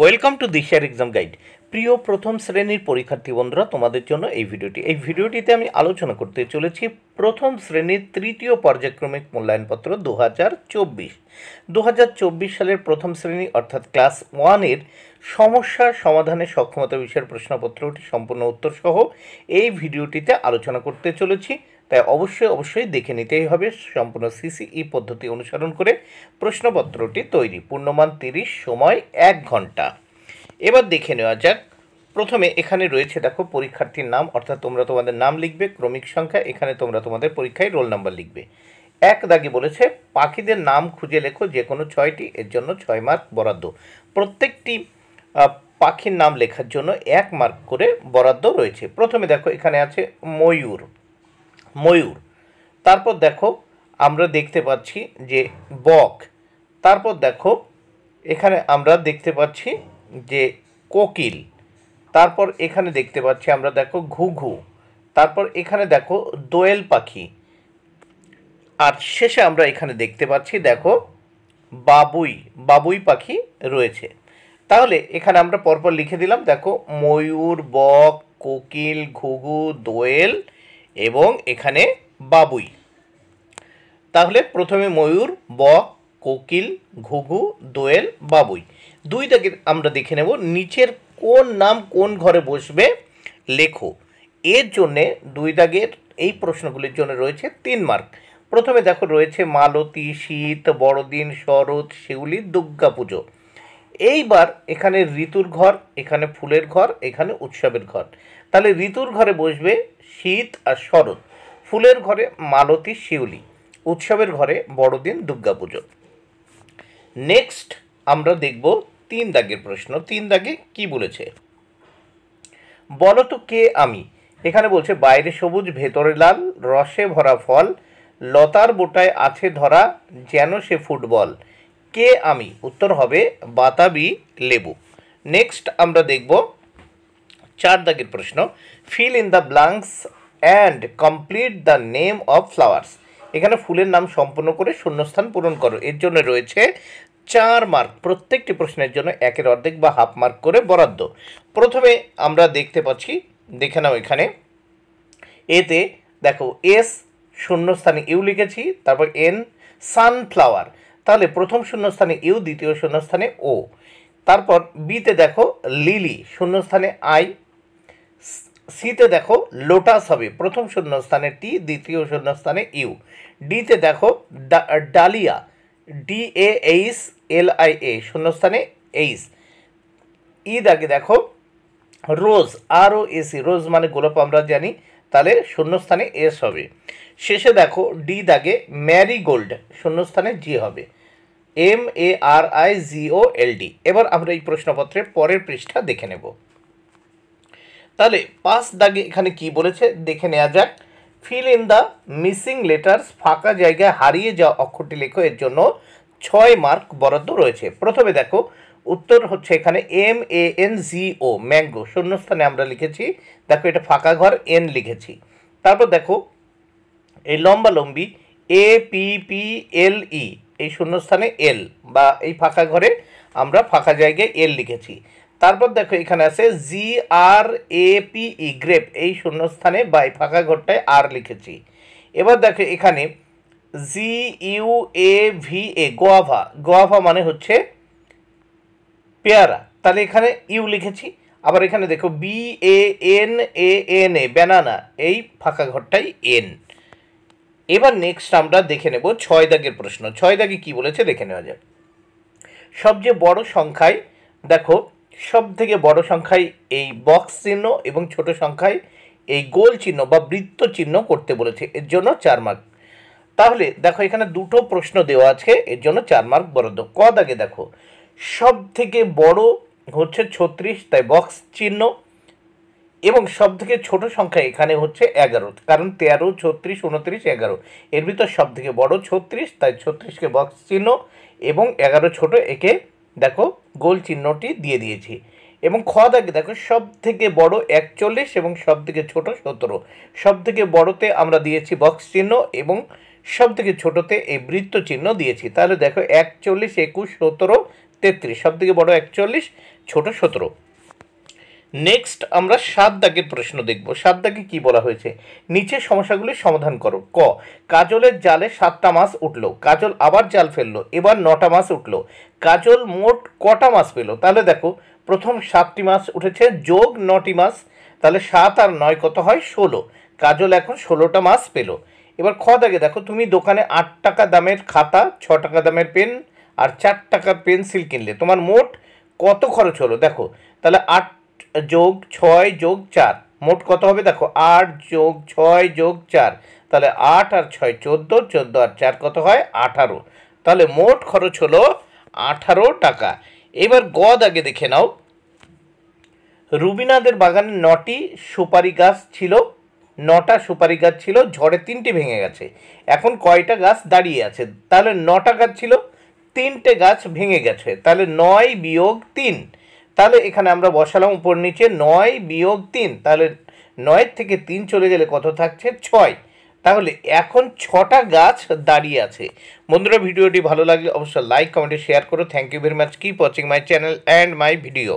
welcome to দিশার exam guide প্রিয় প্রথম শ্রেণীর পরীক্ষার্থী বন্ধুরা তোমাদের জন্য এই ভিডিওটি এই ভিডিওটিতে আমি আলোচনা করতে চলেছি প্রথম শ্রেণীর তৃতীয় পর্যায়ক্রমিক মূল্যায়নপত্র দু হাজার চব্বিশ দু হাজার চব্বিশ সালের প্রথম শ্রেণী অর্থাৎ ক্লাস ওয়ানের সমস্যা সমাধানে সক্ষমতা বিষয়ের প্রশ্নপত্রটি সম্পূর্ণ উত্তরসহ এই ভিডিওটিতে আলোচনা করতে চলেছি তাই অবশ্যই অবশ্যই দেখে নিতেই হবে সম্পূর্ণ সিসিই e পদ্ধতি অনুসরণ করে প্রশ্নপত্রটি তৈরি পূর্ণমান তিরিশ সময় এক ঘন্টা এবার দেখে নেওয়া যাক প্রথমে এখানে রয়েছে দেখো পরীক্ষার্থীর নাম অর্থাৎ তোমরা তোমাদের নাম লিখবে ক্রমিক সংখ্যা এখানে তোমরা তোমাদের পরীক্ষায় রোল নাম্বার লিখবে এক দাগে বলেছে পাখিদের নাম খুঁজে লেখো যে কোনো ছয়টি এর জন্য ছয় মার্ক বরাদ্দ প্রত্যেকটি পাখির নাম লেখার জন্য এক মার্ক করে বরাদ্দ রয়েছে প্রথমে দেখো এখানে আছে ময়ূর ময়ূর তারপর দেখো আমরা দেখতে পাচ্ছি যে বক তারপর দেখো এখানে আমরা দেখতে পাচ্ছি যে কোকিল তারপর এখানে দেখতে পাচ্ছি আমরা দেখো ঘুঘু তারপর এখানে দেখো দোয়েল পাখি আর শেষে আমরা এখানে দেখতে পাচ্ছি দেখো বাবুই বাবুই পাখি রয়েছে তাহলে এখানে আমরা পরপর লিখে দিলাম দেখো ময়ূর বক কোকিল ঘুঘু দোয়েল এবং এখানে বাবুই তাহলে প্রথমে ময়ূর ব কোকিল ঘুঘু দোয়েল বাবুই দুইটাকে আমরা দেখে নেব নিচের কোন নাম কোন ঘরে বসবে লেখো এর জন্যে দুই দাগের এই প্রশ্নগুলির জন্য রয়েছে তিন মার্ক প্রথমে দেখো রয়েছে মালতী শীত বড়দিন শরৎ শিউলি দুর্গা পুজো এইবার এখানে ঋতুর ঘর এখানে ফুলের ঘর এখানে উৎসবের ঘর তাহলে ঋতুর ঘরে বসবে শীত আর শরৎ ফুলের ঘরে মালতী শিউলি উৎসবের ঘরে বড়দিন দুর্গা পুজো নেক্সট আমরা দেখব তিন দাগের প্রশ্ন তিন দাগে কি বলেছে বলো তো কে আমি এখানে বলছে বাইরে সবুজ ভেতরে লাল রসে ভরা ফল লতার বোটায় আছে ধরা যেন সে ফুটবল কে আমি উত্তর হবে বাতাবি লেবু নেক্সট আমরা দেখব চার দাগের প্রশ্ন fill in the blanks and complete the name of flowers এখানে ফুলের নাম সম্পূর্ণ করে শূন্যস্থান পূরণ করো এর জন্য রয়েছে চার মার্ক প্রত্যেকটি প্রশ্নের জন্য একের অর্ধেক বা হাফ মার্ক করে বরাদ্দ প্রথমে আমরা দেখতে পাচ্ছি দেখে নাও এখানে এতে দেখো এস শূন্যস্থানে ইউ লিখেছি তারপর এন সানফ্লাওয়ার তাহলে প্রথম শূন্যস্থানে ইউ দ্বিতীয় শূন্যস্থানে ও তারপর বিতে দেখো লিলি শূন্যস্থানে আই সিতে দেখো লোটাস হবে প্রথম শূন্যস্থানে টি দ্বিতীয় শূন্যস্থানে ইউ ডিতে দেখো dahlia D A H L I A শূন্যস্থানে এইস ই দাগে দেখো রোজ আর ও এসি রোজ মানে গোলাপ আমরা জানি তাহলে শূন্যস্থানে এস হবে শেষে দেখো ডি দাগে ম্যারি শূন্য শূন্যস্থানে জি হবে M A R I G O L D এবার আমরা এই প্রশ্নপত্রের পরের পৃষ্ঠা দেখে নেব তাহলে পাঁচ দাগে এখানে কি বলেছে দেখে নেওয়া যাক fill in the missing letters ফাঁকা জায়গায় হারিয়ে যাওয়া অক্ষরটি লেখো এর জন্য ছয় মার্ক বরাদ্দ রয়েছে প্রথমে দেখো উত্তর হচ্ছে এখানে M A N G O mango শূন্যস্থানে আমরা লিখেছি দেখো এটা ফাঁকা ঘর এন লিখেছি তারপর দেখো এই লম্বা লম্বি A P P L E e, এই শূন্যস্থানে এল বা এই ফাঁকা ঘরে আমরা ফাঁকা জায়গায় এল লিখেছি তারপর দেখো এখানে আছে জি আর এ পি ই গ্রেপ এই শূন্যস্থানে বা এই ফাঁকা ঘরটায় আর লিখেছি এবার দেখো এখানে G U A V A guava guava মানে হচ্ছে পেয়ারা তাহলে এখানে ইউ লিখেছি আবার এখানে দেখো B A N A N A banana এই ফাঁকা ঘরটাই এন এবার নেক্সট আমরা দেখে নেব ছয় দাগের প্রশ্ন ছয় দাগে কি বলেছে দেখে নেওয়া যায় সবচেয়ে বড় সংখ্যায় দেখো সব থেকে বড় সংখ্যায় এই বক্স চিহ্ন এবং ছোট সংখ্যায় এই গোল চিহ্ন বা বৃত্ত চিহ্ন করতে বলেছে এর জন্য চার মার্ক তাহলে দেখো এখানে দুটো প্রশ্ন দেওয়া আছে এর জন্য চার মার্ক বরাদ্দ ক দাগে দেখো সব থেকে বড় হচ্ছে ছত্রিশ তাই বক্স চিহ্ন এবং সব থেকে ছোটো সংখ্যা এখানে হচ্ছে এগারো কারণ তেরো ছত্রিশ উনত্রিশ এগারো এর ভিতর সব থেকে বড় ছত্রিশ তাই ছত্রিশকে বক্স চিহ্ন এবং এগারো ছোট একে দেখো গোল চিহ্নটি দিয়ে দিয়েছি এবং খ দাগে দেখো সব থেকে বড় একচল্লিশ এবং সব থেকে ছোটো সতেরো সব থেকে বড়তে আমরা দিয়েছি বক্স চিহ্ন এবং সব থেকে ছোটোতে এই বৃত্ত চিহ্ন দিয়েছি তাহলে দেখো একচল্লিশ একুশ সতেরো তেত্রিশ সব থেকে বড়ো একচল্লিশ ছোটো সতেরো নেক্সট আমরা সাত দাগের প্রশ্ন দেখব সাত দাগে কী বলা হয়েছে নিচে সমস্যাগুলির সমাধান করো ক কাজলের জালে সাতটা মাছ উঠল কাজল আবার জাল ফেললো এবার নটা মাছ উঠল কাজল মোট কটা মাছ পেল তাহলে দেখো প্রথম সাতটি মাছ উঠেছে যোগ নটি মাছ তাহলে সাত আর নয় কত হয় ষোলো কাজল এখন ষোলোটা মাছ পেল এবার খ দাগে দেখো তুমি দোকানে আট টাকা দামের খাতা ছ টাকা দামের পেন আর চার টাকা পেন্সিল কিনলে তোমার মোট কত খরচ হলো দেখো তাহলে আট যোগ ছয় যোগ চার মোট কত হবে দেখো আট যোগ ছয় যোগ চার তাহলে আট আর ছয় চোদ্দো চোদ্দো আর চার কত হয় আঠারো তাহলে মোট খরচ হলো আঠারো টাকা এবার গদ আগে দেখে নাও রুবিনাদের বাগানে নটি সুপারি গাছ ছিল নটা সুপারি গাছ ছিল ঝড়ে তিনটি ভেঙে গেছে এখন কয়টা গাছ দাঁড়িয়ে আছে তাহলে নটা গাছ ছিল তিনটে গাছ ভেঙে গেছে তাহলে নয় বিয়োগ তিন তাহলে এখানে আমরা বসালাম উপর নিচে নয় বিয়োগ তিন তাহলে নয়ের থেকে তিন চলে গেলে কত থাকছে ছয় তাহলে এখন ছটা গাছ দাঁড়িয়ে আছে বন্ধুরা ভিডিওটি ভালো লাগলে অবশ্যই লাইক কমেন্টে শেয়ার করো thank you very much keep watching my channel and my video